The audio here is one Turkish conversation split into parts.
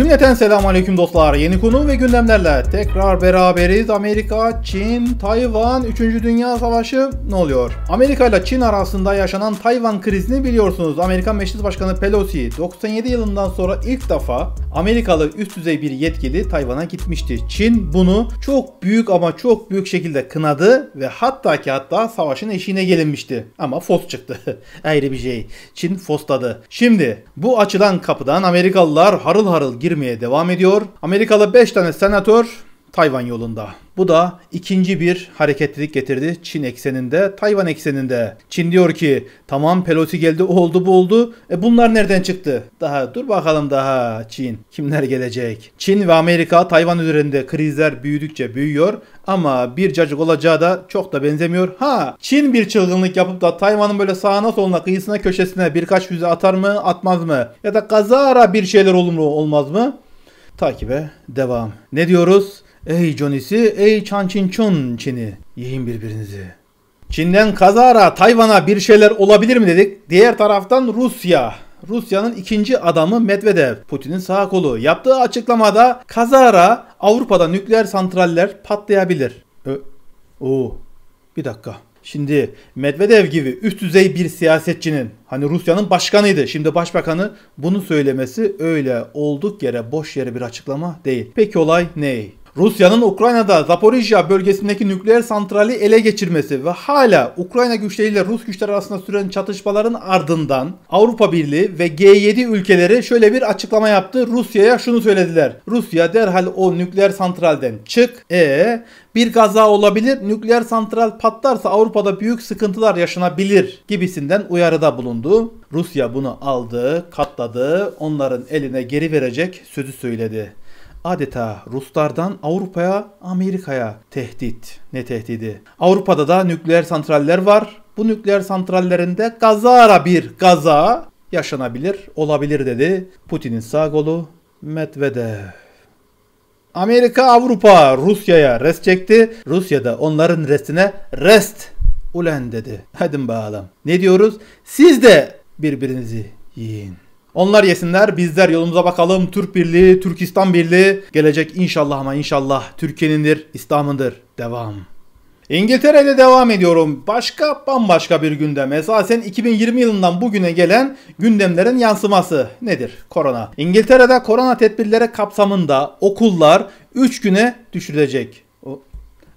Cümleten selam aleyküm dostlar. Yeni konu ve gündemlerle tekrar beraberiz. Amerika, Çin, Tayvan, 3. Dünya Savaşı ne oluyor? Amerika ile Çin arasında yaşanan Tayvan krizini biliyorsunuz. Amerikan Meclis Başkanı Pelosi 97 yılından sonra ilk defa Amerikalı üst düzey bir yetkili Tayvan'a gitmişti. Çin bunu çok büyük ama çok büyük şekilde kınadı ve hatta ki hatta savaşın eşiğine gelinmişti. Ama fos çıktı. Ayrı bir şey. Çin fosladı. Şimdi bu açılan kapıdan Amerikalılar harıl harıl gir girmeye devam ediyor. Amerikalı 5 tane senatör Tayvan yolunda. Bu da ikinci bir hareketlilik getirdi Çin ekseninde, Tayvan ekseninde. Çin diyor ki tamam Pelosi geldi o oldu bu oldu. E bunlar nereden çıktı? Daha dur bakalım daha Çin. Kimler gelecek? Çin ve Amerika Tayvan üzerinde krizler büyüdükçe büyüyor ama bir cacık olacağı da çok da benzemiyor. Ha Çin bir çılgınlık yapıp da Tayvan'ın böyle sağına soluna kıyısına köşesine birkaç füze atar mı atmaz mı? Ya da kazara bir şeyler olur mu olmaz mı? Takibe devam. Ne diyoruz? Ey Johnny'si, ey Chan Chin Chun Çin'i. Yiyin birbirinizi. Çin'den kazara Tayvan'a bir şeyler olabilir mi dedik. Diğer taraftan Rusya. Rusya'nın ikinci adamı Medvedev, Putin'in sağ kolu. Yaptığı açıklamada kazara Avrupa'da nükleer santraller patlayabilir. Ö Oo. Bir dakika. Şimdi Medvedev gibi üst düzey bir siyasetçinin hani Rusya'nın başkanıydı şimdi başbakanı bunu söylemesi öyle olduk yere boş yere bir açıklama değil. Peki olay ney? Rusya'nın Ukrayna'da Zaporijya bölgesindeki nükleer santrali ele geçirmesi ve hala Ukrayna güçleriyle Rus güçleri arasında süren çatışmaların ardından Avrupa Birliği ve G7 ülkeleri şöyle bir açıklama yaptı. Rusya'ya şunu söylediler. Rusya derhal o nükleer santralden çık. E bir kaza olabilir. Nükleer santral patlarsa Avrupa'da büyük sıkıntılar yaşanabilir gibisinden uyarıda bulundu. Rusya bunu aldı, katladı, onların eline geri verecek sözü söyledi adeta Ruslardan Avrupa'ya, Amerika'ya tehdit. Ne tehdidi? Avrupa'da da nükleer santraller var. Bu nükleer santrallerinde gazara bir gaza yaşanabilir, olabilir dedi Putin'in sağ kolu Medvedev. Amerika Avrupa Rusya'ya rest çekti. Rusya da onların restine rest ulen dedi. Hadi bakalım. Ne diyoruz? Siz de birbirinizi yiyin. Onlar yesinler bizler yolumuza bakalım. Türk Birliği, Türkistan Birliği gelecek inşallah ama inşallah Türkiye'nindir, İslam'ındır. Devam. İngiltere'de devam ediyorum. Başka bambaşka bir gündem. Esasen 2020 yılından bugüne gelen gündemlerin yansıması nedir? Korona. İngiltere'de korona tedbirleri kapsamında okullar 3 güne düşürülecek.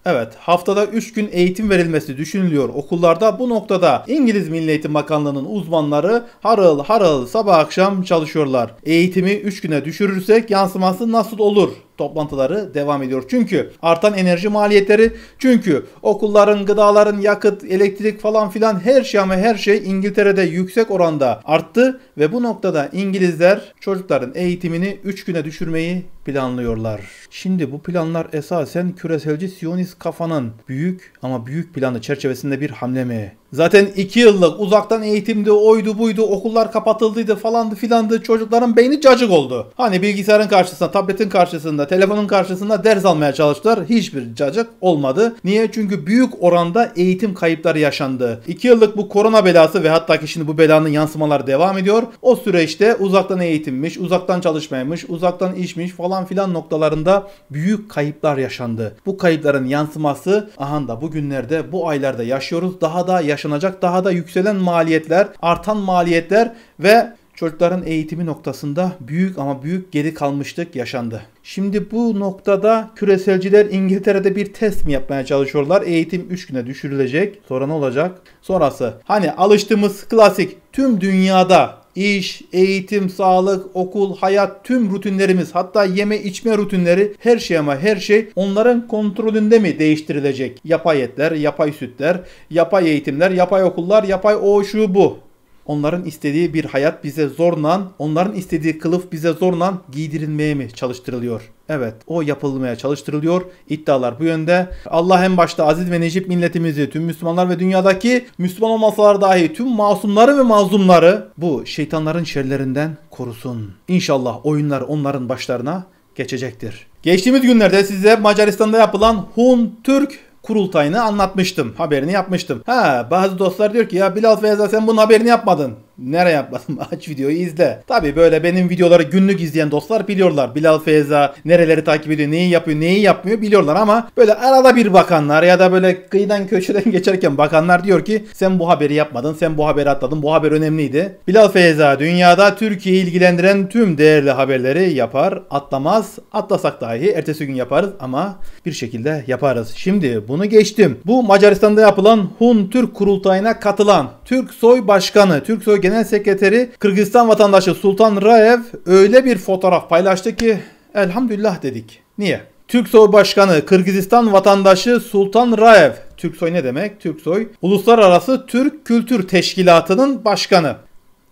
Evet, haftada 3 gün eğitim verilmesi düşünülüyor okullarda. Bu noktada İngiliz Milli Eğitim Bakanlığı'nın uzmanları harıl harıl sabah akşam çalışıyorlar. Eğitimi 3 güne düşürürsek yansıması nasıl olur toplantıları devam ediyor. Çünkü artan enerji maliyetleri, çünkü okulların, gıdaların, yakıt, elektrik falan filan her şey ama her şey İngiltere'de yüksek oranda arttı ve bu noktada İngilizler çocukların eğitimini 3 güne düşürmeyi planlıyorlar. Şimdi bu planlar esasen küreselci Siyonist kafanın büyük ama büyük planı çerçevesinde bir hamle mi? Zaten 2 yıllık uzaktan eğitimde oydu buydu, okullar kapatıldıydı falandı filandı. Çocukların beyni cacık oldu. Hani bilgisayarın karşısında, tabletin karşısında, telefonun karşısında ders almaya çalıştılar. Hiçbir cacık olmadı. Niye? Çünkü büyük oranda eğitim kayıpları yaşandı. 2 yıllık bu korona belası ve hatta ki şimdi bu belanın yansımaları devam ediyor. O süreçte uzaktan eğitimmiş, uzaktan çalışmaymış, uzaktan işmiş falan filan noktalarında büyük kayıplar yaşandı. Bu kayıpların yansıması aha da bugünlerde, bu aylarda yaşıyoruz. Daha da yaş yaşanacak daha da yükselen maliyetler, artan maliyetler ve çocukların eğitimi noktasında büyük ama büyük geri kalmışlık yaşandı. Şimdi bu noktada küreselciler İngiltere'de bir test mi yapmaya çalışıyorlar? Eğitim 3 güne düşürülecek. Sonra ne olacak? Sonrası hani alıştığımız klasik tüm dünyada İş, eğitim, sağlık, okul, hayat tüm rutinlerimiz hatta yeme içme rutinleri her şey ama her şey onların kontrolünde mi değiştirilecek? Yapay etler, yapay sütler, yapay eğitimler, yapay okullar, yapay o şu bu. Onların istediği bir hayat bize zorla, onların istediği kılıf bize zorla giydirilmeye mi çalıştırılıyor? Evet o yapılmaya çalıştırılıyor. İddialar bu yönde. Allah en başta aziz ve necip milletimizi tüm Müslümanlar ve dünyadaki Müslüman olmasalar dahi tüm masumları ve mazlumları bu şeytanların şerlerinden korusun. İnşallah oyunlar onların başlarına geçecektir. Geçtiğimiz günlerde size Macaristan'da yapılan Hun Türk kurultayını anlatmıştım. Haberini yapmıştım. Ha bazı dostlar diyor ki ya Bilal Feyza sen bunun haberini yapmadın. Nereye yapmadım? Aç videoyu izle. Tabi böyle benim videoları günlük izleyen dostlar biliyorlar. Bilal Feyza nereleri takip ediyor, neyi yapıyor, neyi yapmıyor biliyorlar ama böyle arada bir bakanlar ya da böyle kıyıdan köşeden geçerken bakanlar diyor ki sen bu haberi yapmadın, sen bu haberi atladın, bu haber önemliydi. Bilal Feyza dünyada Türkiye'yi ilgilendiren tüm değerli haberleri yapar, atlamaz. Atlasak dahi ertesi gün yaparız ama bir şekilde yaparız. Şimdi bunu geçtim. Bu Macaristan'da yapılan Hun Türk kurultayına katılan Türk Soy Başkanı, Türk Soy Genel Sekreteri Kırgızistan vatandaşı Sultan Raev öyle bir fotoğraf paylaştı ki elhamdülillah dedik. Niye? Türksoy Başkanı Kırgızistan vatandaşı Sultan Raev, Türksoy ne demek? Türksoy, Uluslararası Türk Kültür Teşkilatı'nın başkanı.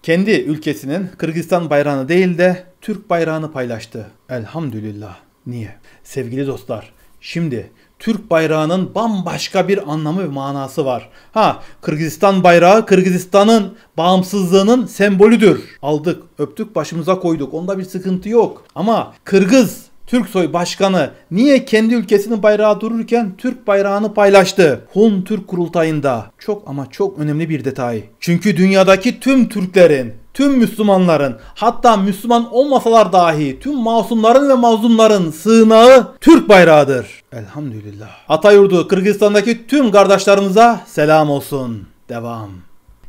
Kendi ülkesinin Kırgızistan bayrağını değil de Türk bayrağını paylaştı. Elhamdülillah. Niye? Sevgili dostlar, şimdi Türk bayrağının bambaşka bir anlamı ve manası var. Ha Kırgızistan bayrağı Kırgızistan'ın bağımsızlığının sembolüdür. Aldık, öptük, başımıza koyduk. Onda bir sıkıntı yok. Ama Kırgız Türk soy Başkanı niye kendi ülkesinin bayrağı dururken Türk bayrağını paylaştı? Hun Türk Kurultayı'nda. Çok ama çok önemli bir detay. Çünkü dünyadaki tüm Türklerin tüm Müslümanların hatta Müslüman olmasalar dahi tüm masumların ve mazlumların sığınağı Türk bayrağıdır. Elhamdülillah. Atayurdu Kırgızistan'daki tüm kardeşlerimize selam olsun. Devam.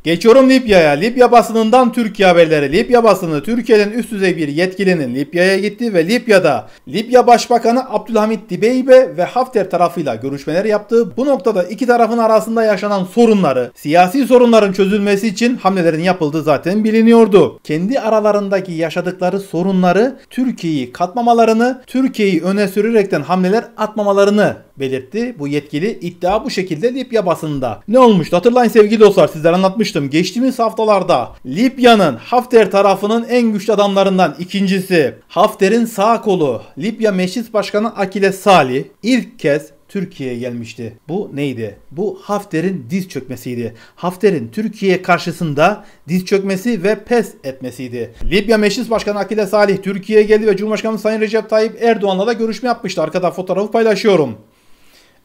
Geçiyorum Libya'ya. Libya basınından Türkiye haberleri. Libya basını Türkiye'nin üst düzey bir yetkilinin Libya'ya gitti ve Libya'da Libya Başbakanı Abdülhamit Dibeybe ve Hafter tarafıyla görüşmeler yaptı. Bu noktada iki tarafın arasında yaşanan sorunları, siyasi sorunların çözülmesi için hamlelerin yapıldığı zaten biliniyordu. Kendi aralarındaki yaşadıkları sorunları Türkiye'yi katmamalarını, Türkiye'yi öne sürerekten hamleler atmamalarını belirtti. Bu yetkili iddia bu şekilde Libya basında. Ne olmuştu? Hatırlayın sevgili dostlar sizlere anlatmıştım. Geçtiğimiz haftalarda Libya'nın Hafter tarafının en güçlü adamlarından ikincisi Hafter'in sağ kolu Libya Meclis Başkanı Akile Salih ilk kez Türkiye'ye gelmişti. Bu neydi? Bu Hafter'in diz çökmesiydi. Hafter'in Türkiye karşısında diz çökmesi ve pes etmesiydi. Libya Meclis Başkanı Akile Salih Türkiye'ye geldi ve Cumhurbaşkanı Sayın Recep Tayyip Erdoğan'la da görüşme yapmıştı. Arkada fotoğrafı paylaşıyorum.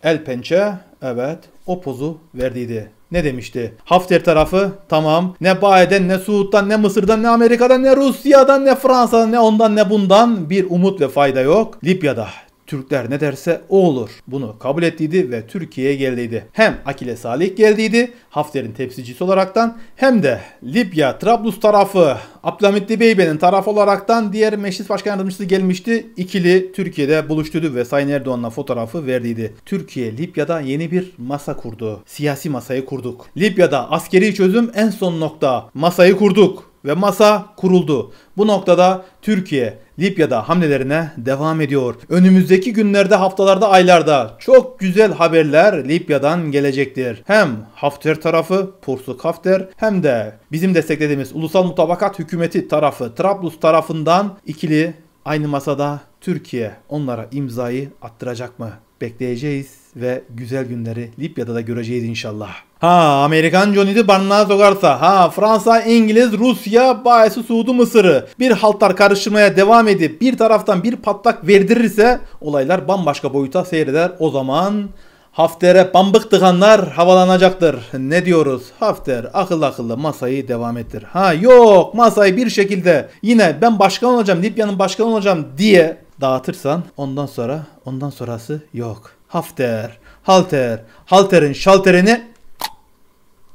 El pençe evet o pozu verdiydi. Ne demişti? Hafter tarafı tamam. Ne Baye'den ne Suud'dan ne Mısır'dan ne Amerika'dan ne Rusya'dan ne Fransa'dan ne ondan ne bundan bir umut ve fayda yok. Libya'da Türkler ne derse o olur. Bunu kabul ettiydi ve Türkiye'ye geldiydi. Hem Akile Salih geldiydi Hafter'in tepsicisi olaraktan hem de Libya Trablus tarafı Abdülhamit Beybe'nin tarafı olaraktan diğer meclis başkan yardımcısı gelmişti. İkili Türkiye'de buluştuydu ve Sayın Erdoğan'la fotoğrafı verdiydi. Türkiye Libya'da yeni bir masa kurdu. Siyasi masayı kurduk. Libya'da askeri çözüm en son nokta. Masayı kurduk ve masa kuruldu. Bu noktada Türkiye Libya'da hamlelerine devam ediyor. Önümüzdeki günlerde, haftalarda, aylarda çok güzel haberler Libya'dan gelecektir. Hem Hafter tarafı, Pursuk Hafter hem de bizim desteklediğimiz Ulusal Mutabakat Hükümeti tarafı, Trablus tarafından ikili aynı masada Türkiye onlara imzayı attıracak mı? Bekleyeceğiz ve güzel günleri Libya'da da göreceğiz inşallah. Ha Amerikan Johnny'di barınağa sokarsa. Ha Fransa, İngiliz, Rusya, bayası Suudi Mısır'ı bir haltlar karıştırmaya devam edip bir taraftan bir patlak verdirirse olaylar bambaşka boyuta seyreder. O zaman Hafter'e bambık tıkanlar havalanacaktır. Ne diyoruz? Hafter akıl akıllı masayı devam ettir. Ha yok masayı bir şekilde yine ben başkan olacağım Libya'nın başkanı olacağım diye dağıtırsan ondan sonra ondan sonrası yok. Hafter, Halter, Halter'in şalterini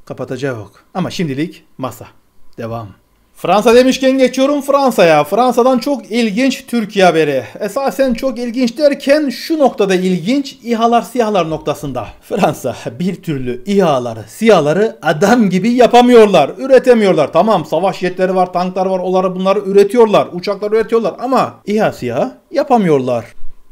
kapatacağız. Ama şimdilik masa. Devam. Fransa demişken geçiyorum Fransa'ya. Fransa'dan çok ilginç Türkiye haberi. Esasen çok ilginç derken şu noktada ilginç İHA'lar SİHA'lar noktasında. Fransa bir türlü İHA'ları SİHA'ları adam gibi yapamıyorlar. Üretemiyorlar. Tamam savaş jetleri var, tanklar var. Onları bunları üretiyorlar. Uçaklar üretiyorlar ama İHA SİHA yapamıyorlar.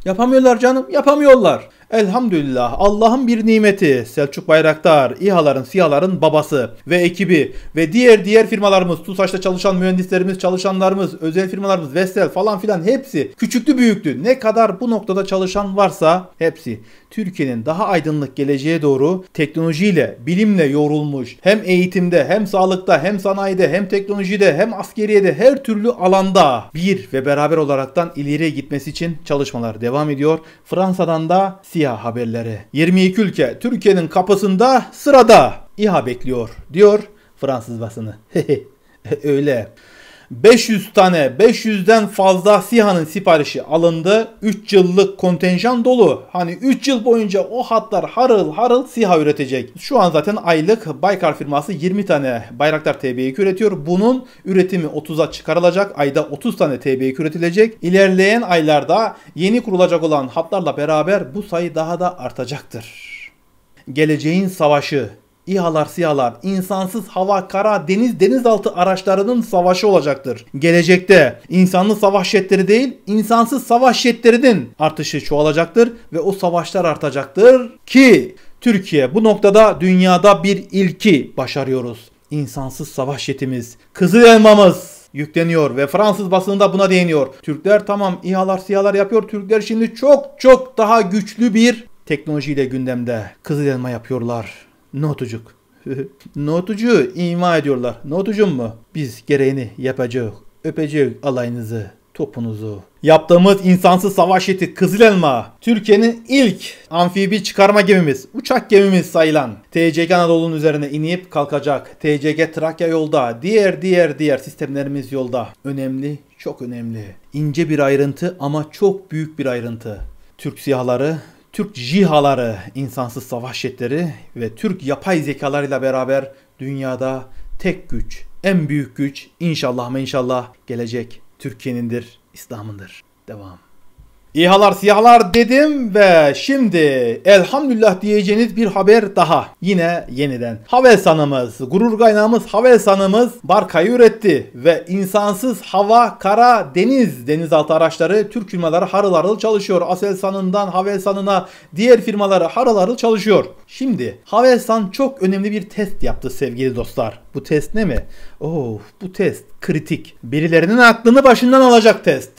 Yapamıyorlar canım yapamıyorlar. Elhamdülillah Allah'ın bir nimeti Selçuk Bayraktar, İHA'ların, SİHA'ların babası ve ekibi ve diğer diğer firmalarımız, TUSAŞ'ta çalışan mühendislerimiz, çalışanlarımız, özel firmalarımız, Vestel falan filan hepsi küçüktü büyüktü. ne kadar bu noktada çalışan varsa hepsi Türkiye'nin daha aydınlık geleceğe doğru teknolojiyle, bilimle yorulmuş hem eğitimde hem sağlıkta hem sanayide hem teknolojide hem askeriyede her türlü alanda bir ve beraber olaraktan ileriye gitmesi için çalışmalar devam ediyor. Fransa'dan da CIA Asya haberleri. 22 ülke Türkiye'nin kapısında sırada İHA bekliyor diyor Fransız basını. Öyle. 500 tane 500'den fazla SİHA'nın siparişi alındı. 3 yıllık kontenjan dolu. Hani 3 yıl boyunca o hatlar harıl harıl SİHA üretecek. Şu an zaten aylık Baykar firması 20 tane Bayraktar TB2 üretiyor. Bunun üretimi 30'a çıkarılacak. Ayda 30 tane TB2 üretilecek. İlerleyen aylarda yeni kurulacak olan hatlarla beraber bu sayı daha da artacaktır. Geleceğin savaşı İHA'lar, SİHA'lar, insansız hava, kara, deniz, denizaltı araçlarının savaşı olacaktır. Gelecekte insanlı savaş jetleri değil, insansız savaş jetlerinin artışı çoğalacaktır ve o savaşlar artacaktır ki Türkiye bu noktada dünyada bir ilki başarıyoruz. İnsansız savaş jetimiz, kızıl elmamız yükleniyor ve Fransız basınında buna değiniyor. Türkler tamam İHA'lar SİHA'lar yapıyor. Türkler şimdi çok çok daha güçlü bir teknolojiyle gündemde. Kızıl elma yapıyorlar notucuk. notucu ima ediyorlar. Notucum mu? Biz gereğini yapacağız. Öpecek alayınızı, topunuzu. Yaptığımız insansız savaş yeti Kızıl Elma, Türkiye'nin ilk amfibi çıkarma gemimiz, uçak gemimiz sayılan TCG Anadolu'nun üzerine inip kalkacak. TCG Trakya yolda, diğer diğer diğer sistemlerimiz yolda. Önemli, çok önemli. İnce bir ayrıntı ama çok büyük bir ayrıntı. Türk siyahları Türk jihaları, insansız savaş jetleri ve Türk yapay zekalarıyla beraber dünyada tek güç, en büyük güç inşallah mı inşallah gelecek Türkiye'nindir, İslam'ındır. Devam. İHA'lar siyahlar dedim ve şimdi elhamdülillah diyeceğiniz bir haber daha. Yine yeniden. Havelsan'ımız, gurur kaynağımız Havelsan'ımız barkayı üretti ve insansız hava, kara, deniz denizaltı araçları Türk firmaları harıl harıl çalışıyor. Aselsan'ından Havelsan'ına diğer firmaları harıl harıl çalışıyor. Şimdi Havelsan çok önemli bir test yaptı sevgili dostlar. Bu test ne mi? Oh bu test kritik. Birilerinin aklını başından alacak test.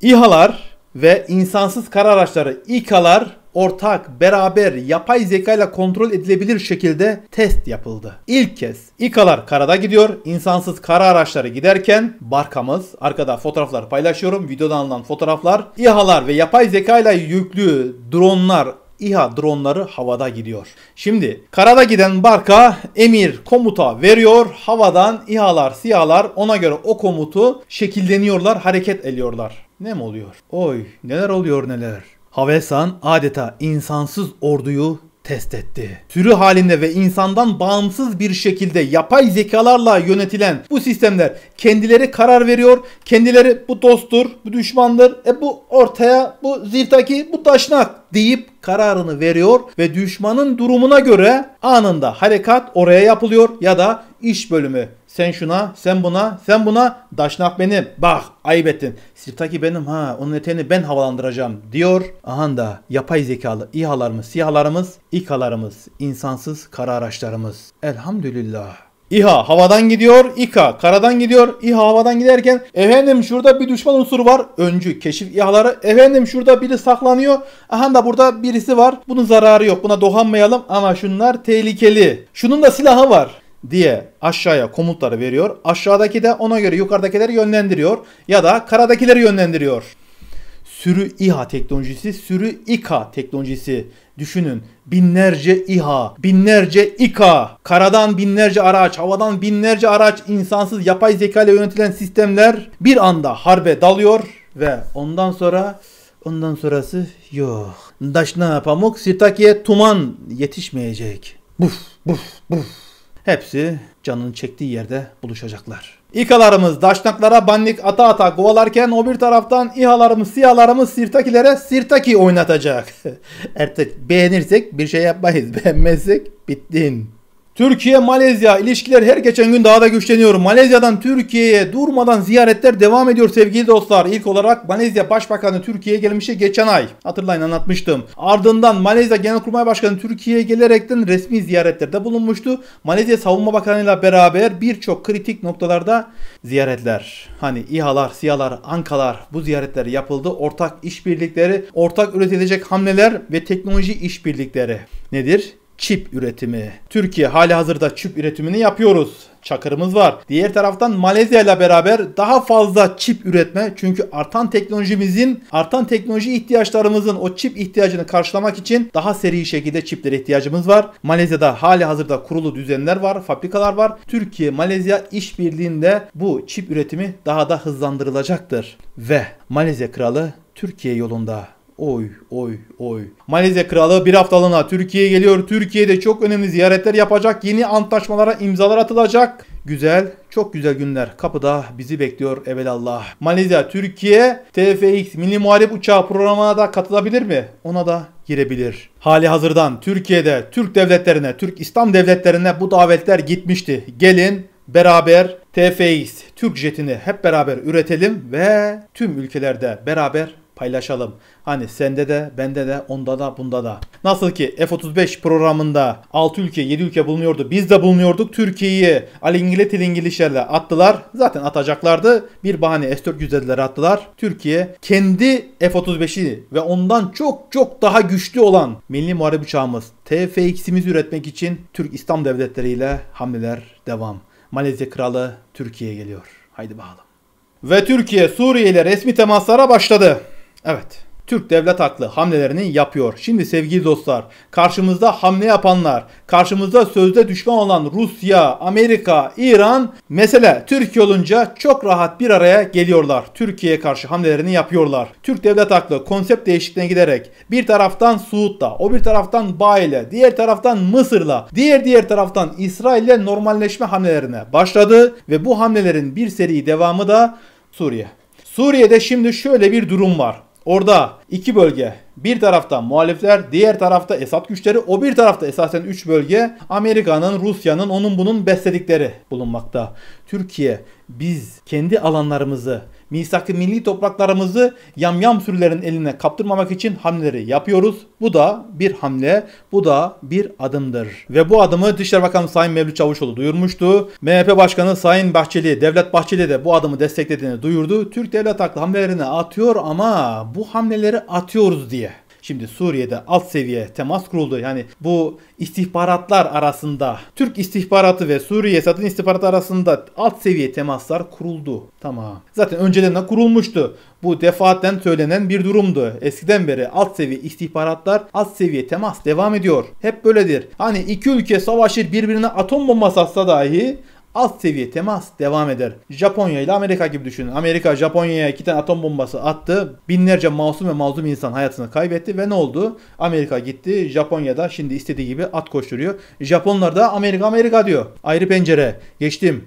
İHA'lar ve insansız kara araçları İKA'lar ortak, beraber, yapay zeka ile kontrol edilebilir şekilde test yapıldı. İlk kez İKA'lar karada gidiyor, insansız kara araçları giderken Barkamız, arkada fotoğraflar paylaşıyorum, videodan alınan fotoğraflar, İHA'lar ve yapay zeka ile yüklü dronlar İHA dronları havada gidiyor. Şimdi karada giden barka emir komuta veriyor. Havadan İHA'lar SİHA'lar ona göre o komutu şekilleniyorlar hareket ediyorlar. Ne mi oluyor? Oy neler oluyor neler. Havelsan adeta insansız orduyu test etti. Sürü halinde ve insandan bağımsız bir şekilde yapay zekalarla yönetilen bu sistemler kendileri karar veriyor. Kendileri bu dosttur, bu düşmandır, e bu ortaya, bu zirtaki, bu taşnak deyip kararını veriyor ve düşmanın durumuna göre anında harekat oraya yapılıyor ya da iş bölümü sen şuna, sen buna, sen buna. Daşnak benim. Bak ayıp ettin. Sirtaki benim ha. Onun eteğini ben havalandıracağım diyor. Aha da yapay zekalı İHA'larımız, SİHA'larımız, İKA'larımız, insansız kara araçlarımız. Elhamdülillah. İHA havadan gidiyor, İKA karadan gidiyor, İHA havadan giderken efendim şurada bir düşman unsuru var, öncü keşif İHA'ları, efendim şurada biri saklanıyor, aha da burada birisi var, bunun zararı yok, buna dokunmayalım ama şunlar tehlikeli. Şunun da silahı var, diye aşağıya komutları veriyor. Aşağıdaki de ona göre yukarıdakileri yönlendiriyor ya da karadakileri yönlendiriyor. Sürü İHA teknolojisi, sürü İKA teknolojisi. Düşünün binlerce İHA, binlerce İKA, karadan binlerce araç, havadan binlerce araç, insansız yapay zeka ile yönetilen sistemler bir anda harbe dalıyor ve ondan sonra ondan sonrası yok. Daşna pamuk, sitakiye tuman yetişmeyecek. Buf buf buf. Hepsi canını çektiği yerde buluşacaklar. İkalarımız daşnaklara banlik ata ata kovalarken o bir taraftan İHA'larımız siyalarımız Sirtakilere Sirtaki oynatacak. Ertek beğenirsek bir şey yapmayız. Beğenmezsek bittin. Türkiye-Malezya ilişkiler her geçen gün daha da güçleniyor. Malezya'dan Türkiye'ye durmadan ziyaretler devam ediyor sevgili dostlar. İlk olarak Malezya Başbakanı Türkiye'ye gelmişti geçen ay. Hatırlayın anlatmıştım. Ardından Malezya Genelkurmay Başkanı Türkiye'ye gelerekten resmi ziyaretlerde bulunmuştu. Malezya Savunma Bakanı ile beraber birçok kritik noktalarda ziyaretler. Hani İHA'lar, SİHA'lar, ANKA'lar bu ziyaretler yapıldı. Ortak işbirlikleri, ortak üretilecek hamleler ve teknoloji işbirlikleri nedir? çip üretimi. Türkiye hali hazırda çip üretimini yapıyoruz. Çakırımız var. Diğer taraftan Malezya ile beraber daha fazla çip üretme çünkü artan teknolojimizin, artan teknoloji ihtiyaçlarımızın o çip ihtiyacını karşılamak için daha seri şekilde çiplere ihtiyacımız var. Malezya'da hali hazırda kurulu düzenler var, fabrikalar var. Türkiye, Malezya işbirliğinde bu çip üretimi daha da hızlandırılacaktır. Ve Malezya Kralı Türkiye yolunda Oy oy oy. Malezya Kralı bir haftalığına Türkiye'ye geliyor. Türkiye'de çok önemli ziyaretler yapacak. Yeni antlaşmalara imzalar atılacak. Güzel, çok güzel günler kapıda bizi bekliyor evelallah. Malezya Türkiye TFX Milli Muharip Uçağı programına da katılabilir mi? Ona da girebilir. Hali hazırdan Türkiye'de Türk devletlerine, Türk İslam devletlerine bu davetler gitmişti. Gelin beraber TFX Türk jetini hep beraber üretelim ve tüm ülkelerde beraber paylaşalım. Hani sende de, bende de, onda da, bunda da. Nasıl ki F-35 programında 6 ülke, 7 ülke bulunuyordu. Biz de bulunuyorduk. Türkiye'yi Ali İngiliz İngilizlerle attılar. Zaten atacaklardı. Bir bahane S-400'lere 4 attılar. Türkiye kendi F-35'i ve ondan çok çok daha güçlü olan milli muharebe uçağımız TFX'imizi üretmek için Türk İslam Devletleri ile hamleler devam. Malezya Kralı Türkiye'ye geliyor. Haydi bakalım. Ve Türkiye Suriye ile resmi temaslara başladı. Evet. Türk devlet aklı hamlelerini yapıyor. Şimdi sevgili dostlar, karşımızda hamle yapanlar, karşımızda sözde düşman olan Rusya, Amerika, İran, mesele Türkiye olunca çok rahat bir araya geliyorlar. Türkiye'ye karşı hamlelerini yapıyorlar. Türk devlet aklı konsept değişikliğine giderek bir taraftan Suud'la, o bir taraftan Bail'e, diğer taraftan Mısır'la, diğer diğer taraftan İsrail'le normalleşme hamlelerine başladı ve bu hamlelerin bir seri devamı da Suriye. Suriye'de şimdi şöyle bir durum var. Orada iki bölge bir tarafta muhalifler, diğer tarafta Esad güçleri, o bir tarafta esasen 3 bölge Amerika'nın, Rusya'nın, onun bunun besledikleri bulunmakta. Türkiye biz kendi alanlarımızı misak milli topraklarımızı yamyam sürülerin eline kaptırmamak için hamleleri yapıyoruz. Bu da bir hamle, bu da bir adımdır. Ve bu adımı Dışişleri Bakanı Sayın Mevlüt Çavuşoğlu duyurmuştu. MHP Başkanı Sayın Bahçeli, Devlet Bahçeli de bu adımı desteklediğini duyurdu. Türk Devlet Aklı hamlelerini atıyor ama bu hamleleri atıyoruz diye. Şimdi Suriye'de alt seviye temas kuruldu. Yani bu istihbaratlar arasında Türk istihbaratı ve Suriye Esad'ın istihbaratı arasında alt seviye temaslar kuruldu. Tamam. Zaten önceden de kurulmuştu. Bu defaaten söylenen bir durumdu. Eskiden beri alt seviye istihbaratlar, alt seviye temas devam ediyor. Hep böyledir. Hani iki ülke savaşır birbirine atom bombası atsa dahi alt seviye temas devam eder. Japonya ile Amerika gibi düşünün. Amerika Japonya'ya iki tane atom bombası attı. Binlerce masum ve mazlum insan hayatını kaybetti ve ne oldu? Amerika gitti. Japonya'da şimdi istediği gibi at koşturuyor. Japonlar da Amerika Amerika diyor. Ayrı pencere. Geçtim.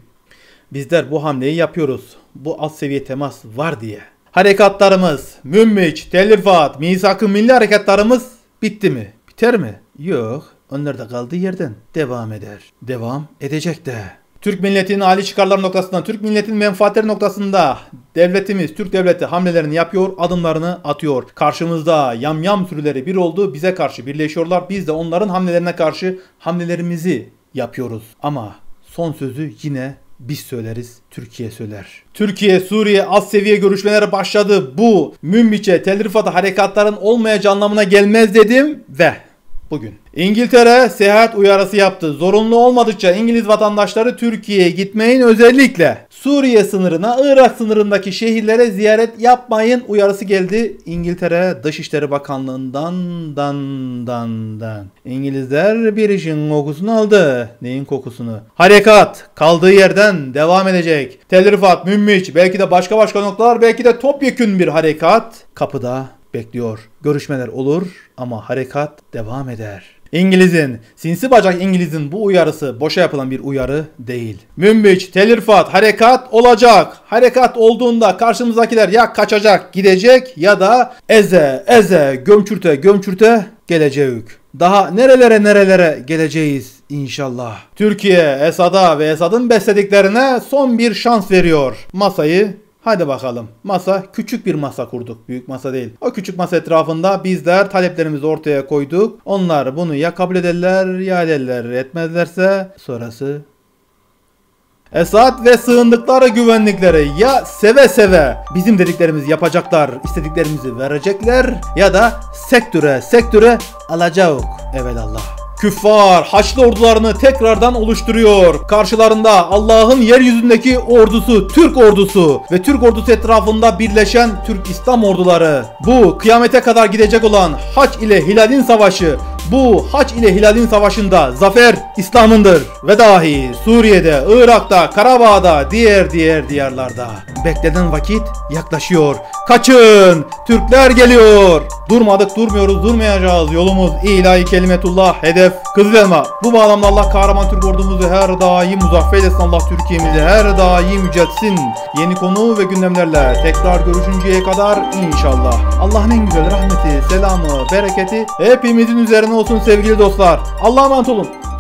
Bizler bu hamleyi yapıyoruz. Bu alt seviye temas var diye. Harekatlarımız, Münbiç, Tel Rifat, Misak-ı Milli harekatlarımız bitti mi? Biter mi? Yok. Onlar da kaldığı yerden devam eder. Devam edecek de. Türk milletinin Ali çıkarları noktasında, Türk milletinin menfaatleri noktasında devletimiz, Türk devleti hamlelerini yapıyor, adımlarını atıyor. Karşımızda yamyam türleri bir oldu, bize karşı birleşiyorlar. Biz de onların hamlelerine karşı hamlelerimizi yapıyoruz. Ama son sözü yine biz söyleriz, Türkiye söyler. Türkiye, Suriye, az seviye görüşmeleri başladı. Bu Münbiç'e, Tel Rifat'a harekatların olmayacağı anlamına gelmez dedim ve bugün İngiltere seyahat uyarısı yaptı. Zorunlu olmadıkça İngiliz vatandaşları Türkiye'ye gitmeyin özellikle Suriye sınırına, Irak sınırındaki şehirlere ziyaret yapmayın uyarısı geldi. İngiltere Dışişleri Bakanlığı'ndan dan dan dan. İngilizler bir işin kokusunu aldı. Neyin kokusunu? Harekat kaldığı yerden devam edecek. Tel Rifat, belki de başka başka noktalar, belki de topyekün bir harekat kapıda bekliyor. Görüşmeler olur ama harekat devam eder. İngiliz'in, sinsi bacak İngiliz'in bu uyarısı boşa yapılan bir uyarı değil. Münbiç, telirfat, harekat olacak. Harekat olduğunda karşımızdakiler ya kaçacak, gidecek ya da eze eze, gömçürte gömçürte gelecek. Daha nerelere nerelere geleceğiz inşallah. Türkiye Esad'a ve Esad'ın beslediklerine son bir şans veriyor. Masayı Hadi bakalım. Masa küçük bir masa kurduk. Büyük masa değil. O küçük masa etrafında bizler taleplerimizi ortaya koyduk. Onlar bunu ya kabul ederler ya ederler. Etmezlerse sonrası Esad ve sığındıkları güvenlikleri ya seve seve bizim dediklerimizi yapacaklar, istediklerimizi verecekler ya da sektöre sektöre alacağız. Evet Allah küffar Haçlı ordularını tekrardan oluşturuyor. Karşılarında Allah'ın yeryüzündeki ordusu Türk ordusu ve Türk ordusu etrafında birleşen Türk İslam orduları. Bu kıyamete kadar gidecek olan Haç ile Hilal'in savaşı bu haç ile hilalin savaşında zafer İslam'ındır ve dahi Suriye'de, Irak'ta, Karabağ'da, diğer diğer diyarlarda. Beklenen vakit yaklaşıyor. Kaçın! Türkler geliyor! Durmadık durmuyoruz durmayacağız. Yolumuz ilahi kelimetullah hedef Kızılelma. Bu bağlamda Allah kahraman Türk ordumuzu her daim muzaffer etsin Allah Türkiye'mizi her daim yüceltsin. Yeni konu ve gündemlerle tekrar görüşünceye kadar inşallah. Allah'ın en güzel rahmeti, selamı, bereketi hepimizin üzerine olsun sevgili dostlar. Allah'a emanet olun.